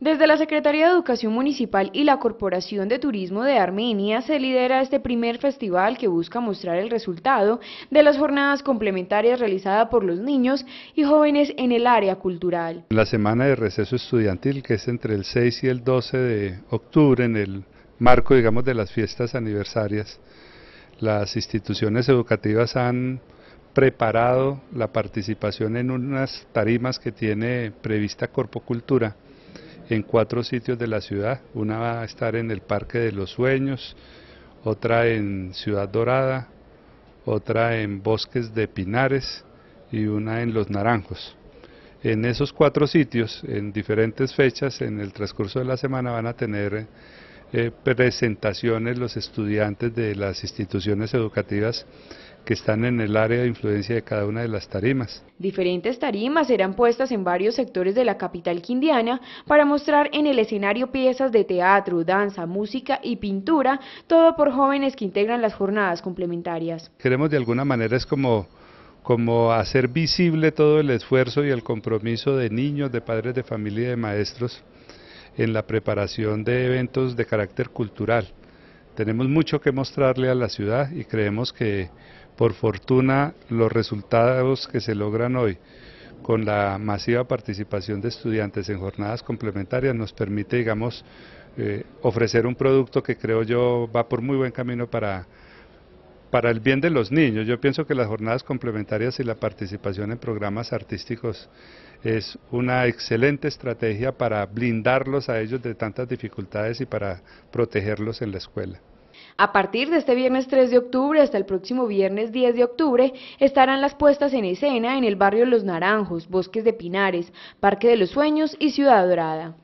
Desde la Secretaría de Educación Municipal y la Corporación de Turismo de Armenia se lidera este primer festival que busca mostrar el resultado de las jornadas complementarias realizadas por los niños y jóvenes en el área cultural. La semana de receso estudiantil que es entre el 6 y el 12 de octubre en el marco de las fiestas aniversarias, las instituciones educativas han preparado la participación en unas tarimas que tiene prevista Corpocultura en cuatro sitios de la ciudad. Una va a estar en el Parque de los Sueños, otra en Ciudad Dorada, otra en Bosques de Pinares y una en Los Naranjos. En esos cuatro sitios, en diferentes fechas, en el transcurso de la semana van a tener eh, presentaciones los estudiantes de las instituciones educativas que están en el área de influencia de cada una de las tarimas. Diferentes tarimas serán puestas en varios sectores de la capital quindiana para mostrar en el escenario piezas de teatro, danza, música y pintura, todo por jóvenes que integran las jornadas complementarias. Queremos de alguna manera es como hacer visible todo el esfuerzo y el compromiso de niños, de padres de familia y de maestros en la preparación de eventos de carácter cultural. Tenemos mucho que mostrarle a la ciudad y creemos que por fortuna los resultados que se logran hoy con la masiva participación de estudiantes en jornadas complementarias nos permite, digamos, eh, ofrecer un producto que creo yo va por muy buen camino para para el bien de los niños. Yo pienso que las jornadas complementarias y la participación en programas artísticos es una excelente estrategia para blindarlos a ellos de tantas dificultades y para protegerlos en la escuela. A partir de este viernes 3 de octubre hasta el próximo viernes 10 de octubre estarán las puestas en escena en el barrio Los Naranjos, Bosques de Pinares, Parque de los Sueños y Ciudad Dorada.